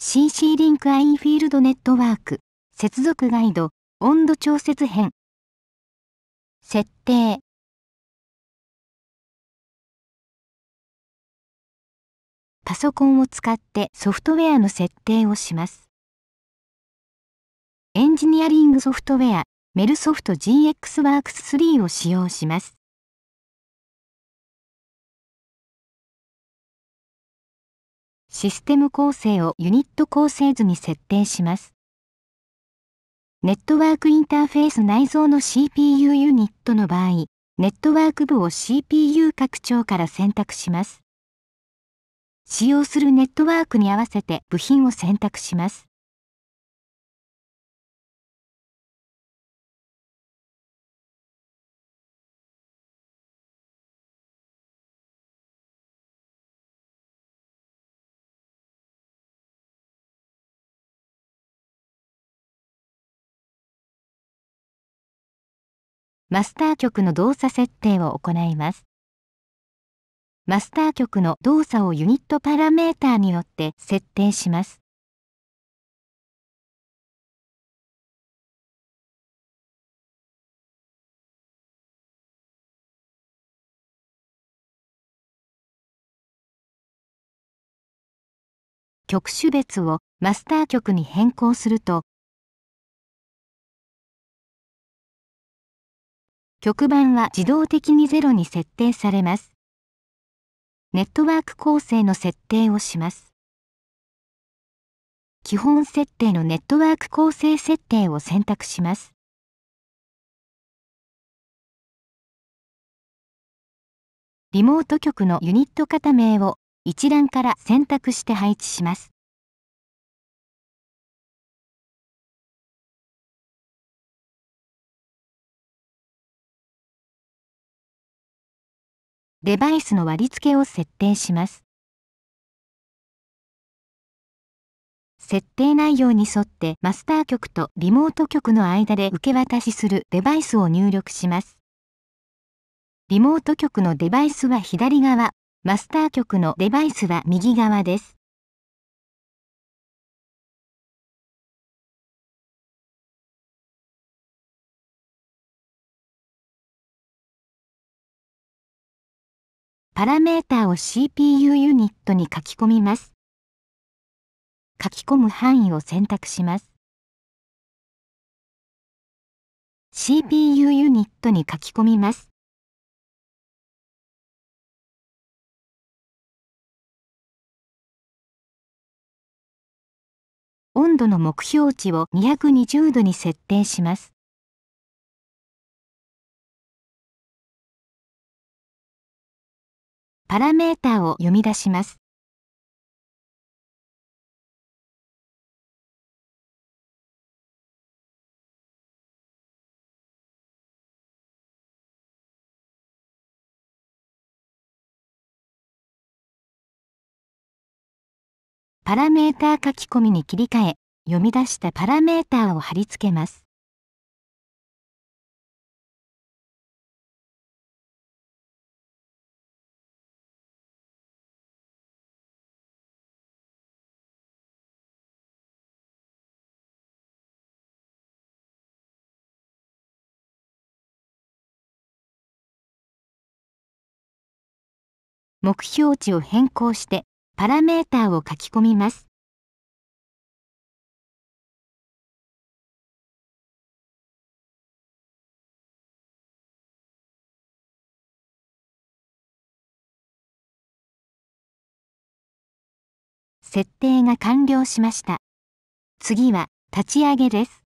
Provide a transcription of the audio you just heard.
CC リンク IE フィールドネットワーク接続ガイド温度調節編設定パソコンを使ってソフトウェアの設定をしますエンジニアリングソフトウェアメルソフト GX ワークス3を使用しますシステム構成をユニット構成図に設定します。ネットワークインターフェース内蔵の CPU ユニットの場合、ネットワーク部を CPU 拡張から選択します。使用するネットワークに合わせて部品を選択します。マスター局の動作設定を行います。マスター局の動作をユニットパラメーターによって設定します。局種別をマスター局に変更すると局番は自動的に0に設定されます。ネットワーク構成の設定をします。基本設定のネットワーク構成設定を選択します。リモート局のユニット型名を一覧から選択して配置します。デバイスの割り付けを設定します。設定内容に沿ってマスター局とリモート局の間で受け渡しするデバイスを入力します。リモート局のデバイスは左側、マスター局のデバイスは右側です。パラメータを CPU ユニットに書き込みます。書き込む範囲を選択します。CPU ユニットに書き込みます。温度の目標値を220度に設定します。パラメータを読み出します。パラメータ書き込みに切り替え、読み出したパラメータを貼り付けます。目標値を変更してパラメーターを書き込みます。設定が完了しました。次は立ち上げです。